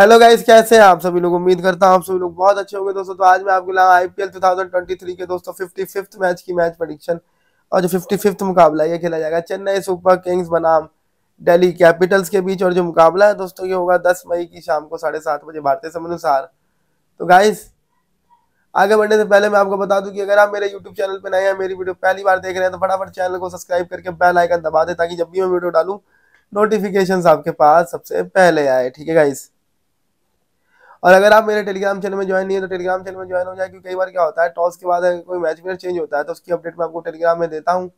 hello guys कैसे हैं आप सभी लोग उम्मीद करता हूं आप सभी लोग बहुत अच्छे होंगे दोस्तों तो आज मैं आपके लाऊं आईपीएल 2023 के दोस्तों फिफ्टी फिफ्थ मैच की मैच प्रडिक्शन और जो फिफ्टी फिफ्थ मुकाबला ये खेला जाएगा चेन्नई सुपर किंग्स बनाम दिल्ली कैपिटल्स के बीच और जो मुकाबला है दोस्तों ये होगा दस मई की शाम को साढ़े सात बजे भारतीय समय अनुसार तो गाइस आगे बढ़ने से पहले मैं आपको बता दूं कि अगर आप मेरे YouTube चैनल पर नए हैं मेरी वीडियो पहली बार देख रहे हैं तो फटाफट चैनल को सब्सक्राइब करके बेल आइकन दबा दें ताकि जब भी मैं वीडियो डालूं नोटिफिकेशन आपके पास सबसे पहले आए ठीक है गाइस और अगर आप मेरे टेलीग्राम चैनल में ज्वाइन नहीं है तो टेलीग्राम चैनल में ज्वाइन हो जाए क्योंकि कई बार क्या होता है टॉस के बाद अगर कोई मैच विनर चेंज होता है तो उसकी अपडेट मैं आपको टेलीग्राम में देता हूँ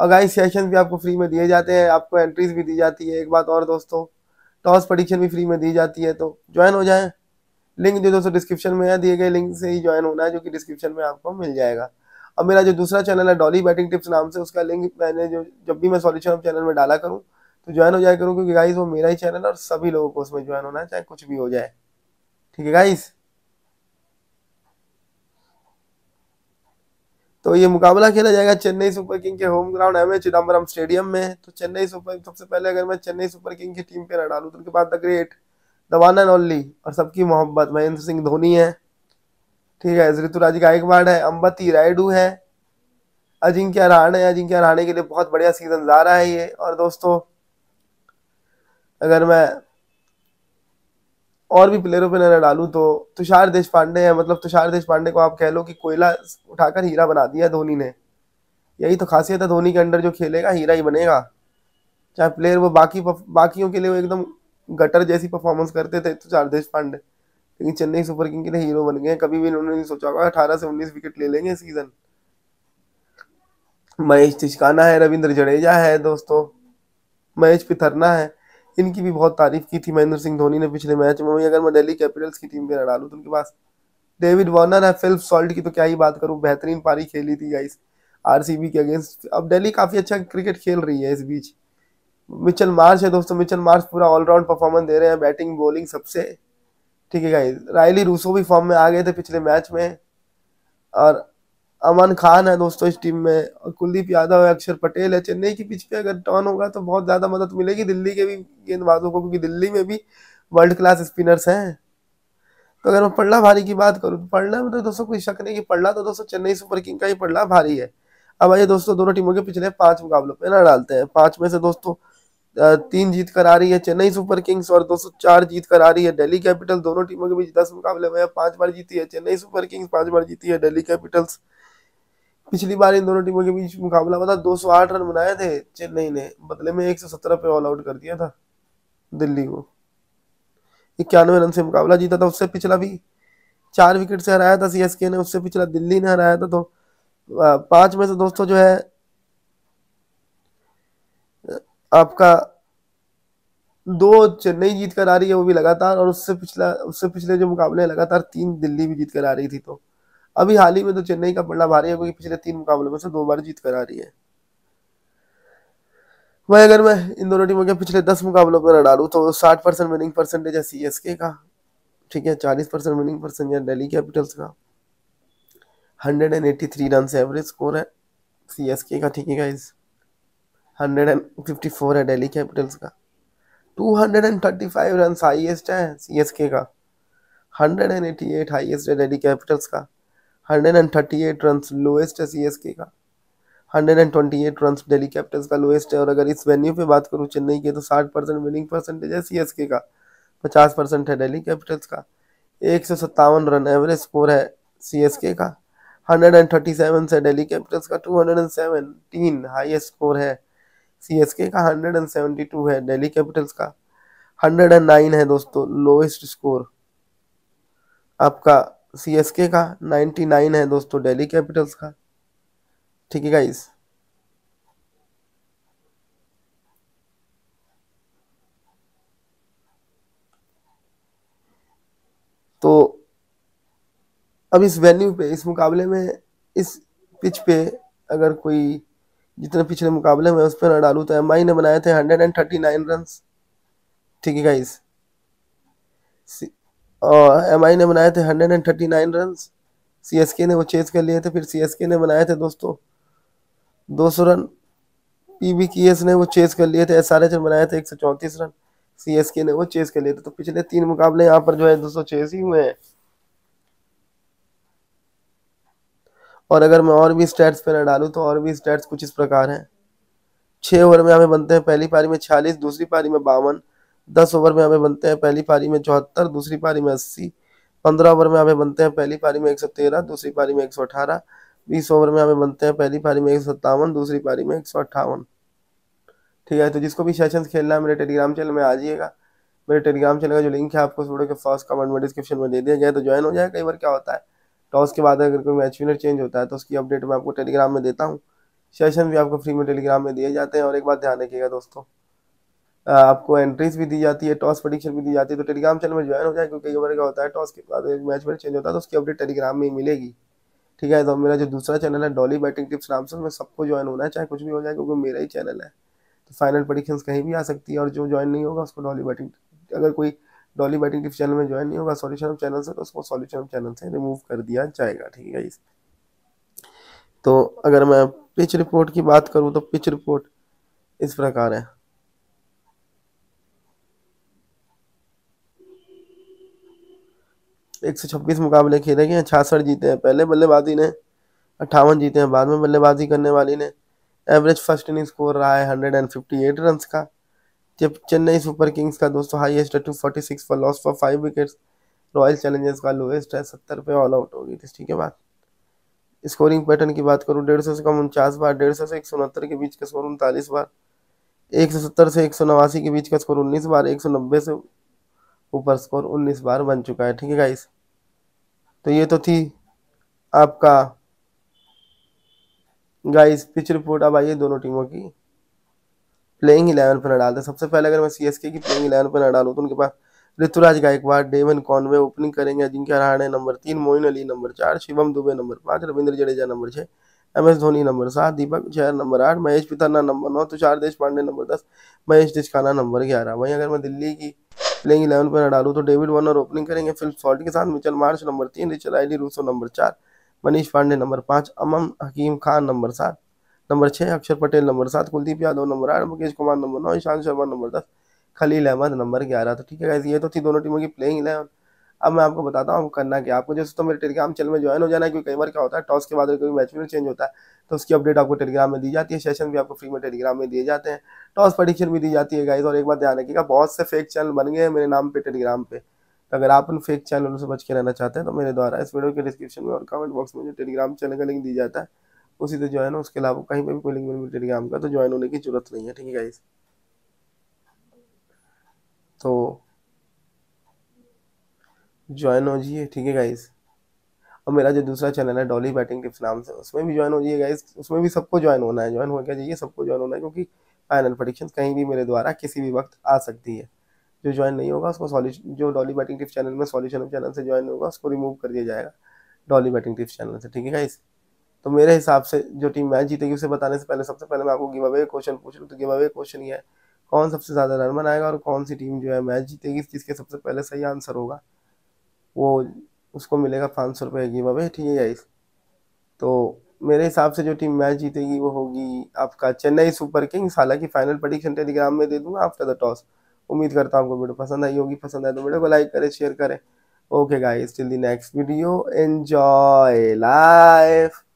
और गाइस सेशन भी आपको फ्री में दिए जाते हैं आपको एंट्रीज भी दी जाती है एक बात और दोस्तों टॉस प्रडिक्शन भी फ्री में दी जाती है तो ज्वाइन हो जाए लिंक जो दोस्तों डिस्क्रिप्शन में है दिए गए लिंक से ही ज्वाइन होना है जो कि डिस्क्रिप्शन में आपको मिल जाएगा अब मेरा जो दूसरा चैनल है डॉली बैटिंग टिप्स नाम से उसका लिंक मैंने जो जब भी मैं सॉल्यूशन चैनल में डाला करूँ तो ज्वाइन हो जाए करूँ क्योंकि गाइज वो मेरा ही चैनल है और सभी लोगों को उसमें ज्वाइन होना है चाहे कुछ भी हो जाए ठीक है गाइस तो ये मुकाबला खेला जाएगा चेन्नई सुपर किंग के home ground M A Chidambaram stadium में तो चेन्नई सुपर सबसे पहले अगर मैं चेन्नई सुपर किंग की टीम पे रह डालू तो उनके बाद the great the one and only और सबकी मोहब्बत महेंद्र सिंह धोनी है ठीक है ऋतुराज गायकवाड़ है अंबती रायडू है अजिंक्य रहाणे है अजिंक्य रहाणे के लिए बहुत बढ़िया सीजन जा रहा है ये और दोस्तों अगर मैं और भी प्लेयरों पे नजर डालूं तो तुषार देश पांडे है मतलब तुषार देश पांडे को आप कह लो कि कोयला उठाकर हीरा बना दिया धोनी ने यही तो खासियत है धोनी के अंडर जो खेलेगा हीरा ही बनेगा चाहे प्लेयर वो बाकी बाकियों के लिए वो एकदम गटर जैसी परफॉर्मेंस करते थे तुषार देश पांडे लेकिन चेन्नई सुपर किंग के लिए हीरो बन गए कभी भी इन्होंने नहीं सोचा होगा अठारह से उन्नीस विकेट ले लेंगे सीजन महेश तिशकाना है रविंद्र जडेजा है दोस्तों महेश पिथरना है इनकी भी बहुत तारीफ की थी महेंद्र सिंह धोनी ने पिछले मैच में वहीं अगर मैं डेली कैपिटल्स की टीम के पर डालू तो उनके पास डेविड वार्नर है फिल्प सॉल्ट की तो क्या ही बात करूँ बेहतरीन पारी खेली थी गाइस आर के अगेंस्ट अब डेली काफ़ी अच्छा क्रिकेट खेल रही है इस बीच मिचल मार्च है दोस्तों मिचल मार्च पूरा ऑलराउंड परफॉर्मेंस दे रहे हैं बैटिंग बॉलिंग सबसे ठीक है गाइस रायली रूसो भी फॉर्म में आ गए थे पिछले मैच में और अमन खान है दोस्तों इस टीम में और कुलदीप यादव है अक्षर पटेल है चेन्नई की पिच पे अगर टर्न होगा तो बहुत ज़्यादा मदद मिलेगी दिल्ली के भी गेंदबाजों को क्योंकि दिल्ली में भी वर्ल्ड क्लास स्पिनर्स हैं तो अगर मैं पड़ला भारी की बात करूँ पड़ला में तो दोस्तों कोई शक नहीं कि पड़ला तो दोस्तों चेन्नई सुपर किंग का ही पड़ला भारी है अब आइए दोस्तों दोनों टीमों के पिछले पांच मुकाबलों पर ना डालते हैं पांच में से दोस्तों तीन जीत कर आ रही है चेन्नई सुपर किंग्स और दोस्तों चार जीत कर आ रही है दिल्ली कैपिटल दोनों टीमों के बीच दस मुकाबले में पांच बार जीती है चेन्नई सुपर किंग्स पांच बार जीती है दिल्ली कैपिटल्स पिछली बार इन दोनों टीमों के बीच मुकाबला हुआ था आठ रन बनाए थे चेन्नई ने बदले में सत्रह पे ऑल आउट कर दिया था दिल्ली को इक्यानवे रन से मुकाबला जीता था उससे पिछला भी चार विकेट से हराया था सीएसके ने उससे पिछला दिल्ली ने हराया था तो पांच में से दोस्तों जो है आपका दो चेन्नई जीत कर आ रही है वो भी लगातार और उससे पिछला उससे पिछले जो मुकाबले लगातार तीन दिल्ली भी जीत कर आ रही थी तो अभी हाल ही में तो चेन्नई का पलड़ा भारी है क्योंकि पिछले तीन मुकाबलों में से दो बार जीत कर आ रही है वही अगर मैं इन दोनों टीमों के पिछले दस मुकाबलों पर डालू तो साठ परसेंट विनिंग परसेंटेज है सी का ठीक है चालीस परसेंट विनिंग परसेंटेज है डेली कैपिटल्स का hundred and eighty three run average score है सी एस के का ठीक है guys hundred and fifty four है डेली कैपिटल्स का two hundred and thirty five run highest है सी एस के का hundred and eighty eight highest है डेली कैपिटल्स का 138 रन लोएस्ट है सीएसके का 128 रन दिल्ली कैपिटल्स का लोएस्ट है और अगर इस वेन्यू पे बात करूँ चेन्नई की तो 60 परसेंट विनिंग परसेंटेज है सीएसके का 50 परसेंट है दिल्ली कैपिटल्स का एक रन एवरेज स्कोर है सीएसके का 137 से दिल्ली कैपिटल्स का 217 हाईएस्ट स्कोर है सीएसके का 172 है दिल्ली कैपिटल्स का 109 है दोस्तों लोएस्ट स्कोर आपका सी एस के का नाइन्टी नाइन है दोस्तों डेली कैपिटल्स का ठीक है गाइस तो अब इस वेन्यू पे इस मुकाबले में इस पिच पे अगर कोई जितने पिछले मुकाबले में उस पर न डालू तो एम ने बनाए थे hundred and thirty nine run ठीक है गाइस और एम आई ने बनाए थे hundred and thirty nine run C S के ने वो चेज कर लिए थे फिर सी एस के ने बनाए थे दोस्तों दो सौ रन पी बी की एस ने वो चेज कर लिए थे एस आर एच ने बनाए थे एक सौ चौंतीस रन सी एस के ने वो चेज कर लिए थे तो पिछले तीन मुकाबले यहाँ पर जो है सौ चेज ही हुए हैं और अगर मैं और भी स्टैट्स पे ना डालूँ तो और भी स्टैट्स कुछ इस प्रकार हैं छः ओवर में हमें बनते हैं पहली पारी में छियालीस दूसरी पारी में बावन दस ओवर में हमें बनते हैं पहली पारी में चौहत्तर दूसरी पारी में अस्सी पंद्रह ओवर में हमें बनते हैं पहली पारी में एक सौ तेरह दूसरी पारी में एक सौ अठारह बीस ओवर में हमें बनते हैं पहली पारी में एक सौ सत्तावन दूसरी पारी में एक सौ अट्ठावन ठीक है तो जिसको भी सेशन खेलना है मेरे टेलीग्राम चैनल में आ जाइएगा मेरे टेलीग्राम चैनल का जो लिंक है आपको वीडियो के फर्स्ट कमेंट में डिस्क्रिप्शन में दे दिया जाए तो ज्वाइन हो जाए कई बार क्या होता है टॉस तो के बाद अगर कोई मैच विनर चेंज होता है तो उसकी अपडेट मैं आपको टेलीग्राम में देता हूँ सेशन भी आपको फ्री में टेलीग्राम में दिए जाते हैं और एक बात ध्यान रखिएगा दोस्तों आपको एंट्रीज भी दी जाती है टॉस प्रडिक्शन भी दी जाती है तो टेलीग्राम चैनल में ज्वाइन हो जाए क्योंकि कई बार क्या होता है टॉस के बाद एक मैच में चेंज होता है तो उसकी अपडेट टेलीग्राम में ही मिलेगी ठीक है तो मेरा जो दूसरा चैनल है डॉली बैटिंग टिप्स नाम से उसमें सबको ज्वाइन होना है चाहे कुछ भी हो जाए क्योंकि मेरा ही चैनल है तो फाइनल प्रडिक्शन कहीं भी आ सकती है और जो ज्वाइन नहीं होगा उसको डॉली बैटिंग अगर कोई डॉली बैटिंग टिप्स चैनल में ज्वाइन नहीं होगा सॉल्यूशन चैनल से तो उसको सॉल्यूशन चैनल से रिमूव कर दिया जाएगा ठीक है तो अगर मैं पिच रिपोर्ट की बात करूँ तो पिच रिपोर्ट इस प्रकार है एक सौ छब्बीस मुकाबले खेले गए हैं छियासठ जीते हैं पहले बल्लेबाजी ने अट्ठावन जीते हैं बाद में बल्लेबाजी करने वाली ने एवरेज फर्स्ट इनिंग स्कोर रहा है hundred and fifty eight run का जब चेन्नई सुपर किंग्स का दोस्तों हाईएस्ट है two forty six for loss for five wickets Royal Challengers का लोएस्ट है सत्तर पे ऑल आउट हो गई थी ठीक है बात स्कोरिंग पैटर्न की बात करूँ डेढ़ सौ से कम उनचास बार डेढ़ सौ से एक सौ उनहत्तर के बीच का स्कोर उनतालीस बार एक सौ सत्तर से एक सौ नवासी के बीच का स्कोर उन्नीस बार एक सौ नब्बे से ऊपर स्कोर 19 बार बन चुका है ठीक है गाइस तो ये तो थी आपका गाइस पिच रिपोर्ट अब आइए दोनों टीमों की प्लेइंग इलेवन पर डालते हैं सबसे पहले अगर मैं सी एस के की प्लेइंग इलेवन पर डालूँ तो उनके पास Ruturaj Gaikwad Devon Conway opening करेंगे अजिंक्य रहाणे नंबर तीन मोइन अली नंबर चार शिवम दुबे नंबर पाँच रविंद्र जडेजा नंबर छः एम एस धोनी नंबर सात दीपक चहर नंबर आठ महेश पिथाना नंबर नौ तुषार देश पांडे नंबर दस महेश दिशाना नंबर ग्यारह वहीं अगर मैं दिल्ली की प्लेइंग इलेवन पर डालू तो डेविड वर्नर ओपनिंग करेंगे फिल सॉल्ट के साथ मिचल मार्च नंबर तीन रिचल आईली रूसो नंबर चार मनीष पांडे नंबर पाँच अमन हकीम खान नंबर सात नंबर छः अक्षर पटेल नंबर सात कुलदीप यादव नंबर आठ मुकेश कुमार नंबर नौ ईशांत शर्मा नंबर दस खलील अहमद नंबर ग्यारह तो ठीक है ये तो थी दोनों टीमों की प्लेइंग इलेवन अब मैं आपको बताता हूँ करना क्या आपको जैसे तो मेरे टेलीग्राम चैनल में ज्वाइन हो जाना है क्योंकि कई बार क्या होता है टॉस के बाद अगर कोई मैच में चेंज होता है तो उसकी अपडेट आपको टेलीग्राम में दी जाती है सेशन भी आपको फ्री में टेलीग्राम में दिए जाते हैं टॉस प्रडिक्शन भी दी जाती है गाइज और एक बात ध्यान रखिएगा बहुत से फेक चैनल बन गए हैं मेरे नाम पर टेलीग्राम पर तो अगर आप उन फेक चैनलों से बच के रहना चाहते हैं तो मेरे द्वारा इस वीडियो के डिस्क्रिप्शन में और कमेंट बॉक्स में जो टेलीग्राम चैनल का लिंक दिया जाता है उसी से ज्वाइन हो उसके अलावा कहीं पर भी कोई लिंक मिल टेलीग्राम का तो ज्वाइन होने की जरूरत नहीं है ठीक है गाइज तो ज्वाइन हो जाइए ठीक है गाइस और मेरा जो दूसरा चैनल है डॉली बैटिंग टिप्स नाम से उसमें भी ज्वाइन हो जाइए गाइस उसमें भी सबको ज्वाइन होना है ज्वाइन हो गया जाइए सबको ज्वाइन होना है क्योंकि फाइनल प्रडिक्शन कहीं भी मेरे द्वारा किसी भी वक्त आ सकती है जो ज्वाइन नहीं होगा उसको सॉल्यूशन जो डॉली बैटिंग टिप्स चैनल में सॉल्यूशन चैनल से ज्वाइन होगा उसको रिमूव कर दिया जाएगा डॉली बैटिंग टिप्स चैनल से ठीक है गाइस तो मेरे हिसाब से जो टीम मैच जीतेगी उसे बताने से पहले सबसे पहले मैं आपको गिव अवे क्वेश्चन पूछ लूँ तो गिव अवे क्वेश्चन ये है कौन सबसे ज़्यादा रन बनाएगा और कौन सी टीम जो है मैच जीतेगी जिसके सबसे पहले सही आंसर होगा वो उसको मिलेगा पाँच सौ रुपये गिव अवे ठीक है गाइस तो मेरे हिसाब से जो टीम मैच जीतेगी वो होगी आपका चेन्नई सुपर किंग्स हालांकि फाइनल प्रडिक्शन टेलीग्राम में दे दूंगा आफ्टर द टॉस उम्मीद करता हूँ आपको वीडियो पसंद आई होगी पसंद आए तो वीडियो को लाइक करें शेयर करें okay guys till the next video enjoy life